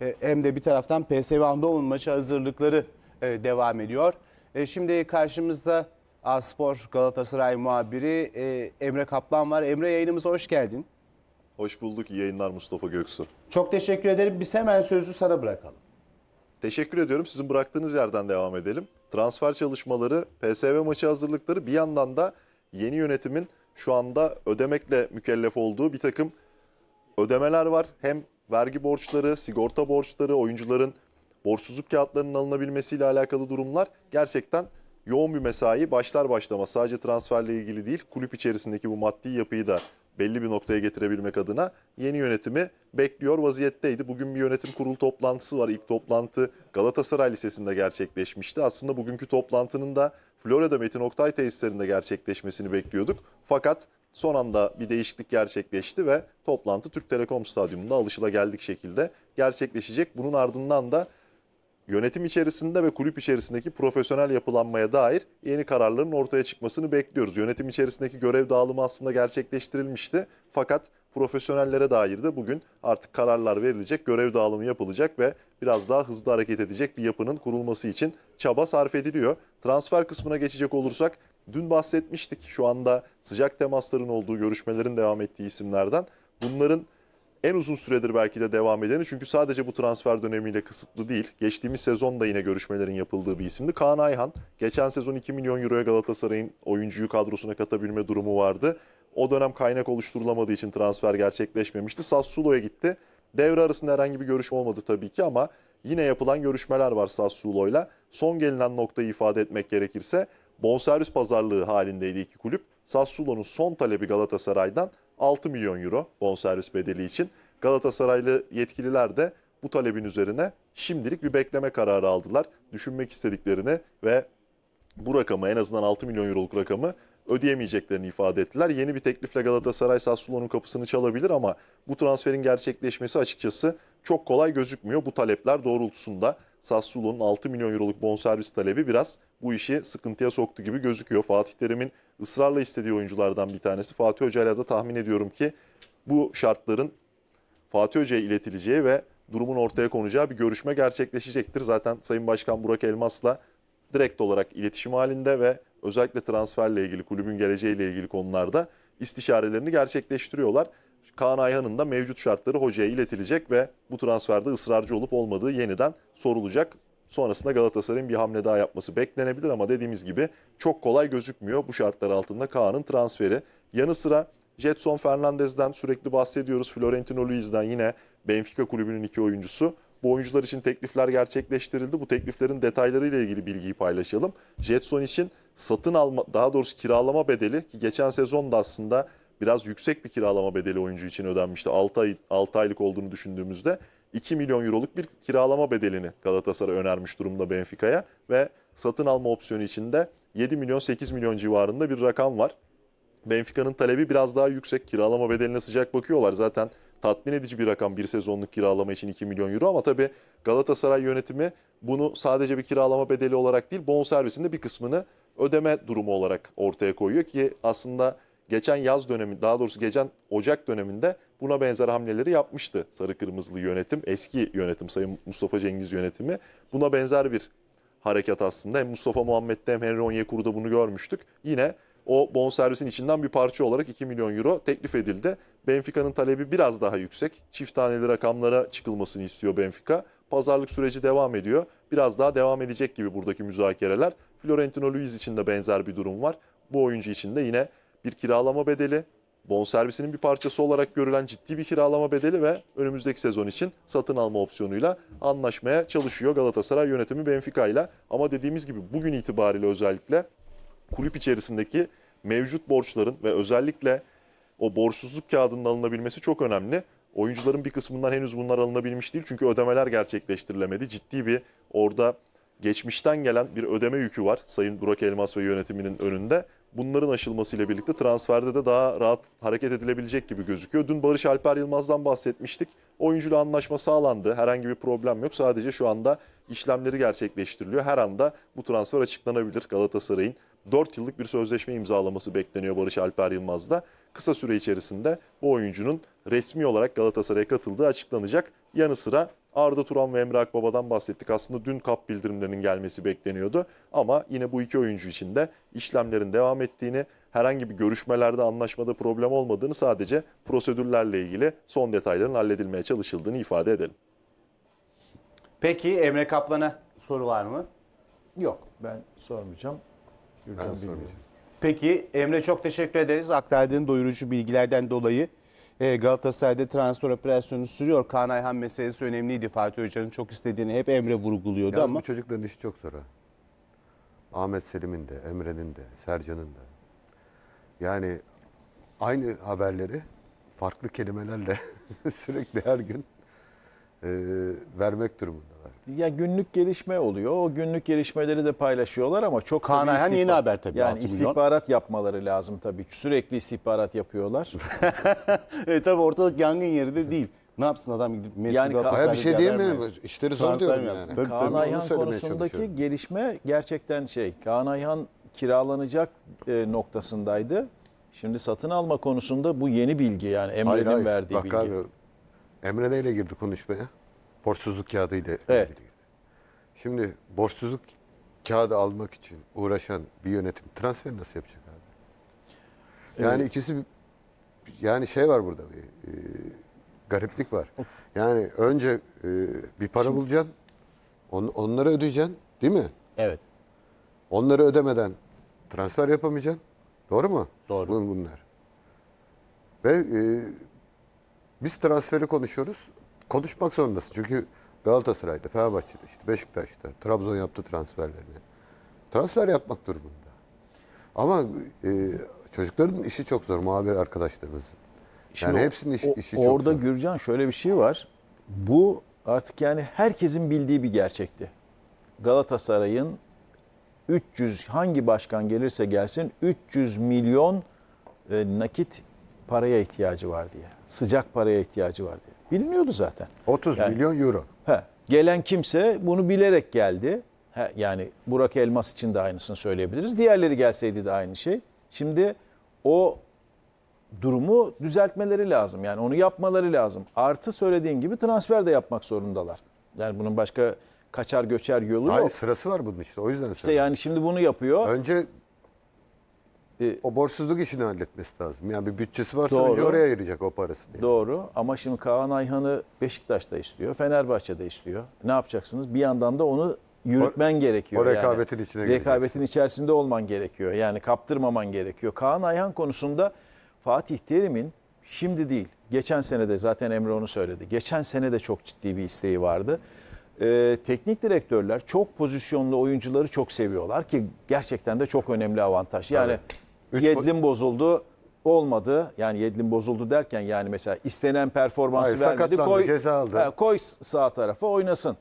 E, hem de bir taraftan PSV Eindhoven maçı hazırlıkları e, devam ediyor. E, şimdi karşımızda A Spor Galatasaray muhabiri Emre Kaplan var. Emre yayınımıza hoş geldin. Hoş bulduk. İyi yayınlar Mustafa Göksu. Çok teşekkür ederim. Biz hemen sözü sana bırakalım. Teşekkür ediyorum. Sizin bıraktığınız yerden devam edelim. Transfer çalışmaları, PSV maçı hazırlıkları bir yandan da yeni yönetimin şu anda ödemekle mükellef olduğu bir takım ödemeler var. Hem vergi borçları, sigorta borçları, oyuncuların borçsuzluk kağıtlarının alınabilmesiyle alakalı durumlar gerçekten yoğun bir mesai başlar başlamaz. Sadece transferle ilgili değil, kulüp içerisindeki bu maddi yapıyı da belli bir noktaya getirebilmek adına yeni yönetimi bekliyor vaziyetteydi. Bugün bir yönetim kurulu toplantısı var. İlk toplantı Galatasaray Lisesi'nde gerçekleşmişti. Aslında bugünkü toplantının da Florya'da Metin Oktay tesislerinde gerçekleşmesini bekliyorduk. Fakat Son anda bir değişiklik gerçekleşti ve toplantı Türk Telekom Stadyumunda alışılageldik şekilde gerçekleşecek. Bunun ardından da yönetim içerisinde ve kulüp içerisindeki profesyonel yapılanmaya dair yeni kararların ortaya çıkmasını bekliyoruz. Yönetim içerisindeki görev dağılımı aslında gerçekleştirilmişti fakat profesyonellere dair de bugün artık kararlar verilecek, görev dağılımı yapılacak ve biraz daha hızlı hareket edecek bir yapının kurulması için çaba sarf ediliyor. Transfer kısmına geçecek olursak Dün bahsetmiştik şu anda sıcak temasların olduğu görüşmelerin devam ettiği isimlerden. Bunların en uzun süredir belki de devam edeni çünkü sadece bu transfer dönemiyle kısıtlı değil. Geçtiğimiz sezon da yine görüşmelerin yapıldığı bir isimdi. Kaan Ayhan geçen sezon 2 milyon euroya Galatasaray'ın oyuncuyu kadrosuna katabilme durumu vardı. O dönem kaynak oluşturulamadığı için transfer gerçekleşmemişti. Sassuolo'ya gitti. Devre arasında herhangi bir görüşme olmadı tabii ki ama yine yapılan görüşmeler var Sassuolo'yla. Son gelinen noktayı ifade etmek gerekirse Bonservis pazarlığı halindeydi iki kulüp. Sassuolo'nun son talebi Galatasaray'dan 6 milyon euro bonservis bedeli için. Galatasaraylı yetkililer de bu talebin üzerine şimdilik bir bekleme kararı aldılar. Düşünmek istediklerini ve bu rakamı en azından 6 milyon euroluk rakamı ödeyemeyeceklerini ifade ettiler. Yeni bir teklifle Galatasaray Sassuolo'nun kapısını çalabilir ama bu transferin gerçekleşmesi açıkçası çok kolay gözükmüyor. Bu talepler doğrultusunda Sassuolo'nun 6 milyon euroluk bonservis talebi biraz bu işi sıkıntıya soktu gibi gözüküyor. Fatih Terim'in ısrarla istediği oyunculardan bir tanesi. Fatih Hoca'yla da tahmin ediyorum ki bu şartların Fatih Hoca'ya iletileceği ve durumun ortaya konacağı bir görüşme gerçekleşecektir. Zaten Sayın Başkan Burak Elmas'la direkt olarak iletişim halinde ve özellikle transferle ilgili, kulübün geleceğiyle ilgili konularda istişarelerini gerçekleştiriyorlar. Kaan Ayhan'ın da mevcut şartları hocaya iletilecek ve bu transferde ısrarcı olup olmadığı yeniden sorulacak. Sonrasında Galatasaray'ın bir hamle daha yapması beklenebilir ama dediğimiz gibi çok kolay gözükmüyor bu şartlar altında Kaan'ın transferi. Yanı sıra Jetson Fernandez'den sürekli bahsediyoruz. Florentino Luiz'den yine Benfica kulübünün iki oyuncusu. Bu oyuncular için teklifler gerçekleştirildi. Bu tekliflerin detaylarıyla ilgili bilgiyi paylaşalım. Jetson için satın alma, daha doğrusu kiralama bedeli ki geçen sezon da aslında biraz yüksek bir kiralama bedeli oyuncu için ödenmişti. 6, ay, 6 aylık olduğunu düşündüğümüzde 2 milyon euroluk bir kiralama bedelini Galatasaray önermiş durumda Benfica'ya ve satın alma opsiyonu içinde 7 milyon 8 milyon civarında bir rakam var. Benfica'nın talebi biraz daha yüksek. Kiralama bedeline sıcak bakıyorlar. Zaten tatmin edici bir rakam bir sezonluk kiralama için 2 milyon euro ama tabii Galatasaray yönetimi bunu sadece bir kiralama bedeli olarak değil bonservisinde bir kısmını ödeme durumu olarak ortaya koyuyor ki aslında geçen yaz dönemi daha doğrusu geçen Ocak döneminde buna benzer hamleleri yapmıştı sarı kırmızılı yönetim. Eski yönetim Sayın Mustafa Cengiz yönetimi buna benzer bir harekat aslında. Hem Mustafa Muhammed'de hem Henry Onyekuru'da bunu görmüştük. Yine o bonservisin içinden bir parça olarak 2 milyon euro teklif edildi. Benfica'nın talebi biraz daha yüksek. Çift taneli rakamlara çıkılmasını istiyor Benfica. Pazarlık süreci devam ediyor. Biraz daha devam edecek gibi buradaki müzakereler. Florentino Luiz için de benzer bir durum var. Bu oyuncu için de yine bir kiralama bedeli, bonservisinin bir parçası olarak görülen ciddi bir kiralama bedeli ve önümüzdeki sezon için satın alma opsiyonuyla anlaşmaya çalışıyor Galatasaray yönetimi Benfica ile. Ama dediğimiz gibi bugün itibariyle özellikle kulüp içerisindeki mevcut borçların ve özellikle o borçsuzluk kağıdının alınabilmesi çok önemli. Oyuncuların bir kısmından henüz bunlar alınabilmiş değil çünkü ödemeler gerçekleştirilemedi. Ciddi bir orada geçmişten gelen bir ödeme yükü var Sayın Burak Elmas ve yönetiminin önünde bunların aşılmasıyla birlikte transferde de daha rahat hareket edilebilecek gibi gözüküyor. Dün Barış Alper Yılmaz'dan bahsetmiştik. Oyuncuyla anlaşma sağlandı. Herhangi bir problem yok. Sadece şu anda işlemleri gerçekleştiriliyor. Her anda bu transfer açıklanabilir Galatasaray'ın. 4 yıllık bir sözleşme imzalaması bekleniyor Barış Alper Yılmaz'da. Kısa süre içerisinde bu oyuncunun resmi olarak Galatasaray'a katıldığı açıklanacak. Yanı sıra Arda Turan ve Emre Akbaba'dan bahsettik. Aslında dün kap bildirimlerinin gelmesi bekleniyordu. Ama yine bu iki oyuncu için de işlemlerin devam ettiğini, herhangi bir görüşmelerde anlaşmada problem olmadığını sadece prosedürlerle ilgili son detayların halledilmeye çalışıldığını ifade edelim. Peki Emre Kaplan'a soru var mı? Yok ben sormayacağım. ben sormayacağım. Peki Emre çok teşekkür ederiz aktardığın doyurucu bilgilerden dolayı. E, Galatasaray'da transfer operasyonu sürüyor. Kaan Ayhan meselesi önemliydi. Fatih Hoca'nın çok istediğini hep Emre vurguluyordu Yalnız ama. bu çocukların işi çok zor. Ahmet Selim'in de, Emre'nin de, Sercan'ın da. Yani aynı haberleri farklı kelimelerle sürekli her gün e, vermek durumunda ya günlük gelişme oluyor. O günlük gelişmeleri de paylaşıyorlar ama çok Kaan Ayhan yeni haber tabii. Yani 6 milyon. yapmaları lazım tabii. Sürekli istihbarat yapıyorlar. e, tabii ortalık yangın yeri de değil. Ne yapsın adam gidip Messi Yani Galatasaray bir şey diyemiyorum. vermeyiz. İşleri zor Transfer diyorum yani. Tabii, Kaan Ayhan konusundaki gelişme gerçekten şey. Kaan Ayhan kiralanacak e, noktasındaydı. Şimdi satın alma konusunda bu yeni bilgi yani Emre'nin verdiği Bak bilgi. abi Emre Bey'le girdi konuşmaya borçsuzluk kağıdı ile evet. ilgili. Şimdi borçsuzluk kağıdı almak için uğraşan bir yönetim transferi nasıl yapacak abi? Yani evet. ikisi yani şey var burada bir e, gariplik var. Yani önce e, bir para Şimdi, bulacaksın. On, onları ödeyeceksin, değil mi? Evet. Onları ödemeden transfer yapamayacaksın. Doğru mu? Doğru. Bun, bunlar. Ve e, biz transferi konuşuyoruz konuşmak zorundasın. Çünkü Galatasaray'da, Fenerbahçe'de, işte Beşiktaş'ta, Trabzon yaptı transferlerini. Transfer yapmak durumunda. Ama e, çocukların işi çok zor, muhabir arkadaşlarımızın. Şimdi yani hepsinin işi, o, işi çok orada zor. Orada Gürcan şöyle bir şey var. Bu artık yani herkesin bildiği bir gerçekti. Galatasaray'ın 300 hangi başkan gelirse gelsin 300 milyon e, nakit paraya ihtiyacı var diye. Sıcak paraya ihtiyacı var diye. Biliniyordu zaten. 30 yani, milyon euro. He, gelen kimse bunu bilerek geldi. He, yani Burak Elmas için de aynısını söyleyebiliriz. Diğerleri gelseydi de aynı şey. Şimdi o durumu düzeltmeleri lazım. Yani onu yapmaları lazım. Artı söylediğim gibi transfer de yapmak zorundalar. Yani bunun başka kaçar göçer yolu Hayır, yok. Hayır sırası var bunun işte o yüzden İşte söylüyorum. yani şimdi bunu yapıyor. Önce e, o borçsuzluk işini halletmesi lazım. Yani bir bütçesi varsa doğru, önce oraya ayıracak o parasını. Doğru ama şimdi Kaan Ayhan'ı Beşiktaş'ta istiyor, Fenerbahçe'de istiyor. Ne yapacaksınız? Bir yandan da onu yürütmen o, gerekiyor. O rekabetin yani. içine Rekabetin içerisinde olman gerekiyor. Yani kaptırmaman gerekiyor. Kaan Ayhan konusunda Fatih Terim'in şimdi değil, geçen sene de zaten Emre onu söyledi. Geçen sene de çok ciddi bir isteği vardı. Ee, teknik direktörler çok pozisyonlu oyuncuları çok seviyorlar ki gerçekten de çok önemli avantaj. Yani evet Üç Yedlin bozuldu olmadı. Yani yedlim bozuldu derken yani mesela istenen performansı Hayır, vermedi. sakatlandı, Koy, ceza aldı. koy sağ tarafa oynasın.